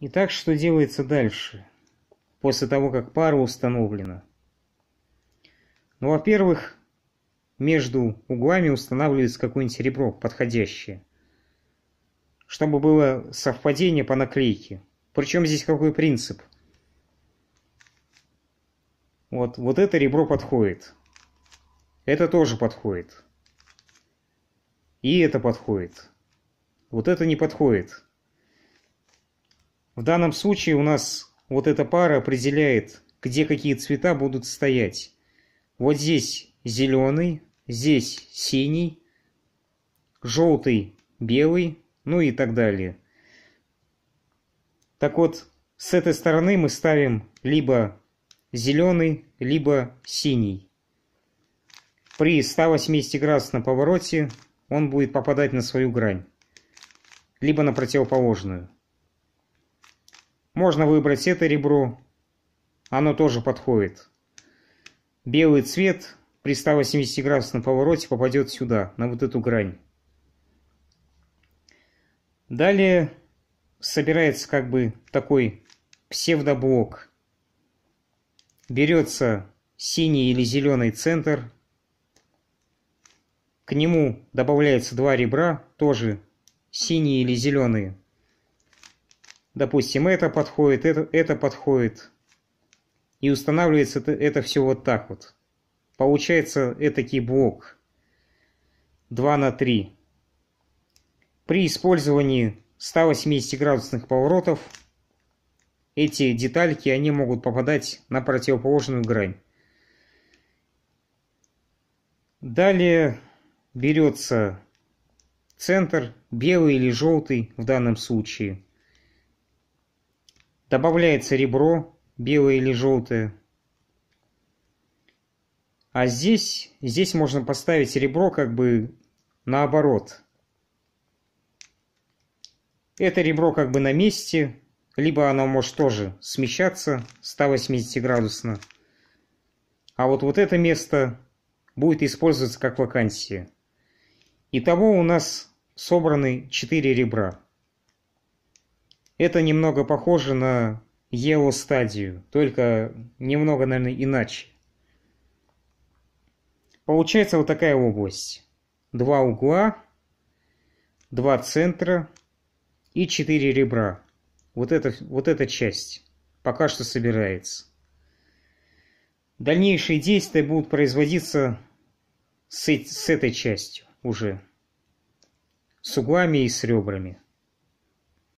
Итак, что делается дальше, после того, как пара установлена? Ну, во-первых, между углами устанавливается какое-нибудь ребро подходящее, чтобы было совпадение по наклейке. Причем здесь какой принцип? Вот, вот это ребро подходит. Это тоже подходит. И это подходит. Вот это не подходит. В данном случае у нас вот эта пара определяет, где какие цвета будут стоять. Вот здесь зеленый, здесь синий, желтый, белый, ну и так далее. Так вот, с этой стороны мы ставим либо зеленый, либо синий. При 180 на повороте он будет попадать на свою грань, либо на противоположную. Можно выбрать это ребро. Оно тоже подходит. Белый цвет при 180 градусном повороте попадет сюда, на вот эту грань. Далее собирается как бы такой псевдоблок. Берется синий или зеленый центр. К нему добавляется два ребра, тоже синие или зеленые допустим, это подходит, это, это подходит. И устанавливается это, это все вот так вот. Получается этакий блок 2 на 3. При использовании 180 градусных поворотов эти детальки они могут попадать на противоположную грань. Далее берется центр, белый или желтый в данном случае – добавляется ребро, белое или желтое. А здесь, здесь можно поставить ребро как бы наоборот. Это ребро как бы на месте, либо оно может тоже смещаться 180 градусно. А вот вот это место будет использоваться как вакансия. Итого у нас собраны 4 ребра. Это немного похоже на Yellow стадию, только немного, наверное, иначе. Получается вот такая область. Два угла, два центра и четыре ребра. Вот, это, вот эта часть пока что собирается. Дальнейшие действия будут производиться с, с этой частью уже. С углами и с ребрами.